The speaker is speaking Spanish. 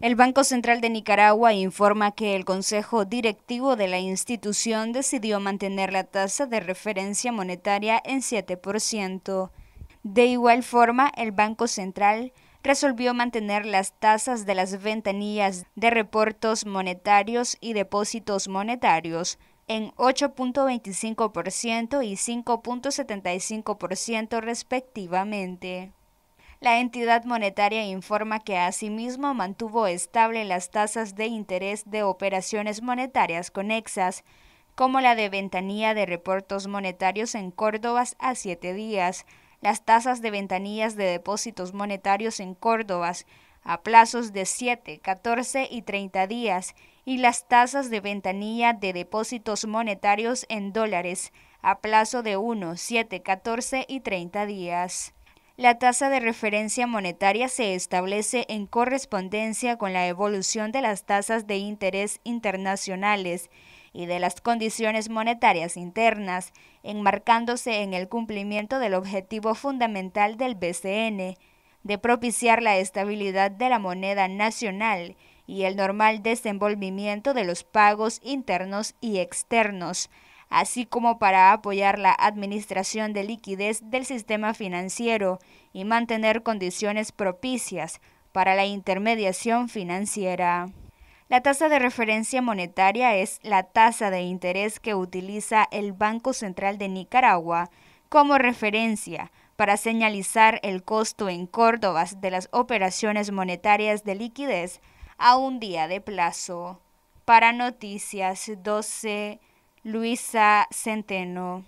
El Banco Central de Nicaragua informa que el Consejo Directivo de la institución decidió mantener la tasa de referencia monetaria en 7%. De igual forma, el Banco Central resolvió mantener las tasas de las ventanillas de reportos monetarios y depósitos monetarios en 8.25% y 5.75% respectivamente. La entidad monetaria informa que asimismo mantuvo estable las tasas de interés de operaciones monetarias conexas, como la de ventanilla de reportos monetarios en Córdoba a siete días, las tasas de ventanillas de depósitos monetarios en Córdoba a plazos de 7, 14 y 30 días y las tasas de ventanilla de depósitos monetarios en dólares a plazo de 1, 7, 14 y 30 días. La tasa de referencia monetaria se establece en correspondencia con la evolución de las tasas de interés internacionales y de las condiciones monetarias internas, enmarcándose en el cumplimiento del objetivo fundamental del BCN de propiciar la estabilidad de la moneda nacional y el normal desenvolvimiento de los pagos internos y externos, así como para apoyar la administración de liquidez del sistema financiero y mantener condiciones propicias para la intermediación financiera. La tasa de referencia monetaria es la tasa de interés que utiliza el Banco Central de Nicaragua como referencia para señalizar el costo en Córdobas de las operaciones monetarias de liquidez a un día de plazo. Para Noticias 12 Luisa Centeno.